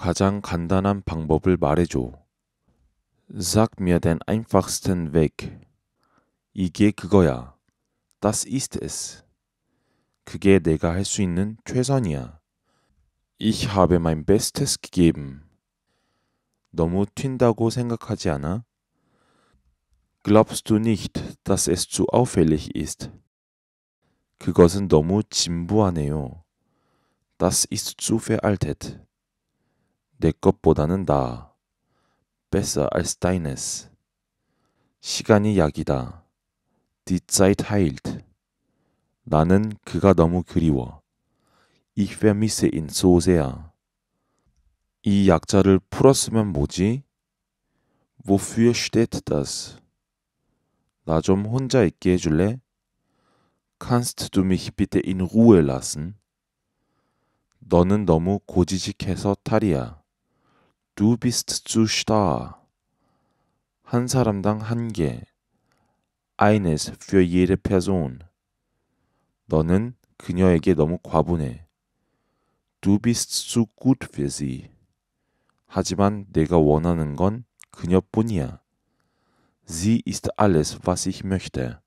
가장 간단한 방법을 말해줘. Sag mir den einfachsten Weg. 이게 그거야. Das ist es. 그게 내가 할 수 있는 최선이야. Ich habe mein Bestes gegeben. 너무 튄다고 생각하지 않아? Glaubst du nicht, dass es zu auffällig ist? 그것은 너무 진부하네요. Das ist zu veraltet. 내 것보다는 나아. besser als deines. 시간이 약이다. Die Zeit heilt. 나는 그가 너무 그리워. Ich vermisse ihn so sehr. 이 약자를 풀었으면 뭐지? Wofür steht das? 나 좀 혼자 있게 해줄래? Kannst du mich bitte in Ruhe lassen? 너는 너무 고지식해서 탈이야. Du bist zu starr. 한 사람당 한 개. Eines für jede Person. 너는 그녀에게 너무 과분해. Du bist zu gut für sie. 하지만 내가 원하는 건 그녀뿐이야. Sie ist alles, was ich möchte.